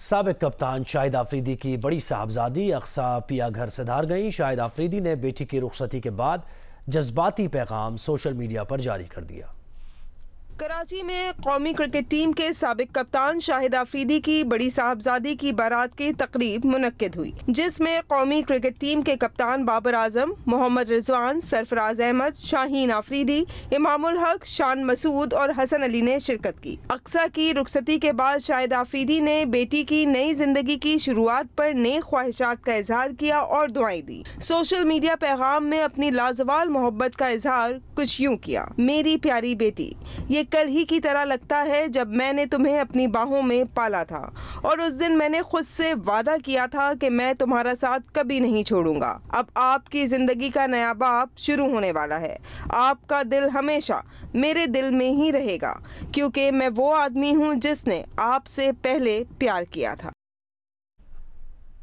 सबक कप्तान शाहिद आफरीदी की बड़ी साहबजादी अक्सा पिया घर से धार गई शाहिद आफरीदी ने बेटी की रुखसती के बाद जज्बाती पैगाम सोशल मीडिया पर जारी कर दिया कराची में कौमी क्रिकेट टीम के सबक कप्तान शाहिद आफरीदी की बड़ी साहबजादी की बारात की तकरीब मुनद हुई जिसमें कौमी क्रिकेट टीम के कप्तान बाबर आजम मोहम्मद रिजवान सरफराज अहमद शाहीन आफरीदी इमामुल हक शान मसूद और हसन अली ने शिरकत की अक्सा की रुखसती के बाद शाहिद आफरीदी ने बेटी की नई जिंदगी की शुरुआत पर नई ख्वाहिशात का इजहार किया और दुआएं दी सोशल मीडिया पैगाम में अपनी लाजवाल मोहब्बत का इजहार कुछ यूँ किया मेरी प्यारी बेटी ये कल ही की तरह लगता है जब मैंने तुम्हें अपनी बाहों में पाला था और उस दिन मैंने खुद से वादा किया था कि मैं तुम्हारा साथ कभी नहीं छोड़ूंगा अब आपकी ज़िंदगी का नया बाप शुरू होने वाला है आपका दिल हमेशा मेरे दिल में ही रहेगा क्योंकि मैं वो आदमी हूँ जिसने आपसे पहले प्यार किया था